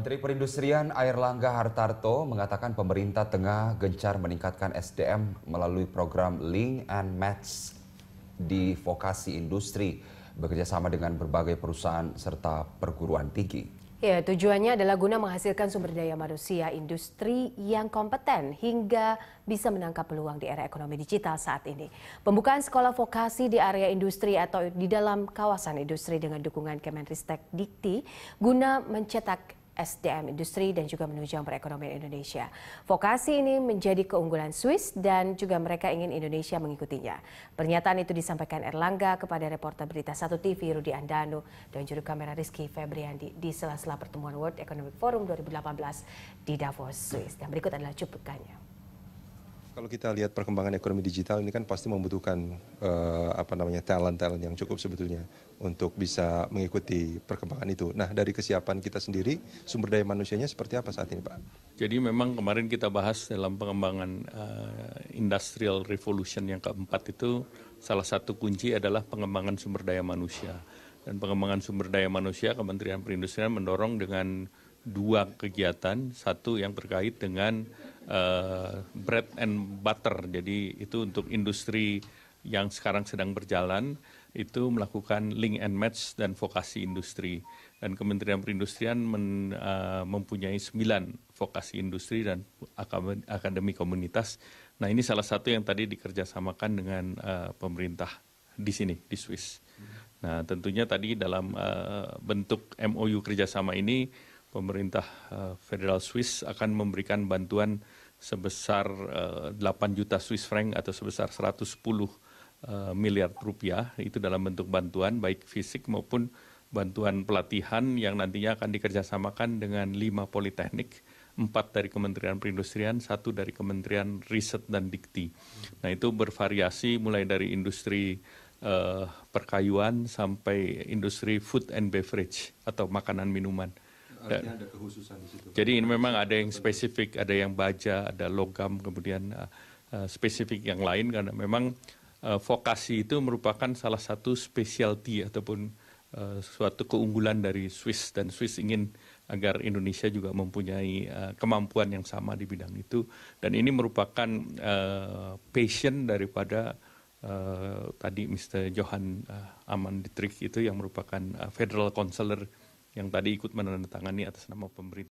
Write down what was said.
Menteri Perindustrian Air Langga Hartarto mengatakan pemerintah tengah gencar meningkatkan SDM melalui program Link and Match di vokasi industri bekerjasama dengan berbagai perusahaan serta perguruan tinggi. Ya, tujuannya adalah guna menghasilkan sumber daya manusia industri yang kompeten hingga bisa menangkap peluang di era ekonomi digital saat ini. Pembukaan sekolah vokasi di area industri atau di dalam kawasan industri dengan dukungan Kemenristek Dikti guna mencetak SDM industri dan juga menunjang perekonomian Indonesia. Vokasi ini menjadi keunggulan Swiss dan juga mereka ingin Indonesia mengikutinya. Pernyataan itu disampaikan Erlangga kepada reporter Berita Satu TV Rudi Andanu dan juru kamera Rizky Febriandi di sela-sela pertemuan World Economic Forum 2018 di Davos, Swiss. Dan berikut adalah cuplikannya kalau kita lihat perkembangan ekonomi digital ini kan pasti membutuhkan uh, apa namanya talent talent yang cukup sebetulnya untuk bisa mengikuti perkembangan itu. Nah dari kesiapan kita sendiri sumber daya manusianya seperti apa saat ini Pak? Jadi memang kemarin kita bahas dalam pengembangan uh, industrial revolution yang keempat itu salah satu kunci adalah pengembangan sumber daya manusia dan pengembangan sumber daya manusia Kementerian Perindustrian mendorong dengan dua kegiatan satu yang terkait dengan Eh, bread and butter. Jadi itu untuk industri yang sekarang sedang berjalan itu melakukan link and match dan vokasi industri. Dan Kementerian Perindustrian men, uh, mempunyai sembilan vokasi industri dan akademi komunitas. Nah ini salah satu yang tadi dikerjasamakan dengan uh, pemerintah di sini, di Swiss. Nah tentunya tadi dalam uh, bentuk MOU kerjasama ini pemerintah eh, federal Swiss akan memberikan bantuan sebesar 8 eh, juta Swiss franc atau sebesar 110 eh, miliar rupiah itu dalam bentuk bantuan baik fisik maupun bantuan pelatihan yang nantinya akan dikerjasamakan dengan lima politeknik empat dari Kementerian Perindustrian satu dari Kementerian Riset dan Dikti nah itu bervariasi mulai dari industri eh, perkayuan sampai industri food and beverage atau makanan minuman artinya ada kekhususan di situ. Jadi ini memang ada yang spesifik, ada yang baja, ada logam, kemudian eh, eh, spesifik yang lain karena memang eh, vokasi itu merupakan salah satu specialty ataupun suatu keunggulan dari Swiss dan Swiss ingin agar Indonesia juga mempunyai kemampuan yang sama di bidang itu dan ini merupakan passion daripada uh, tadi Mr. Johan uh, Aman Ditrik itu yang merupakan uh, Federal Counselor yang tadi ikut menandatangani atas nama pemerintah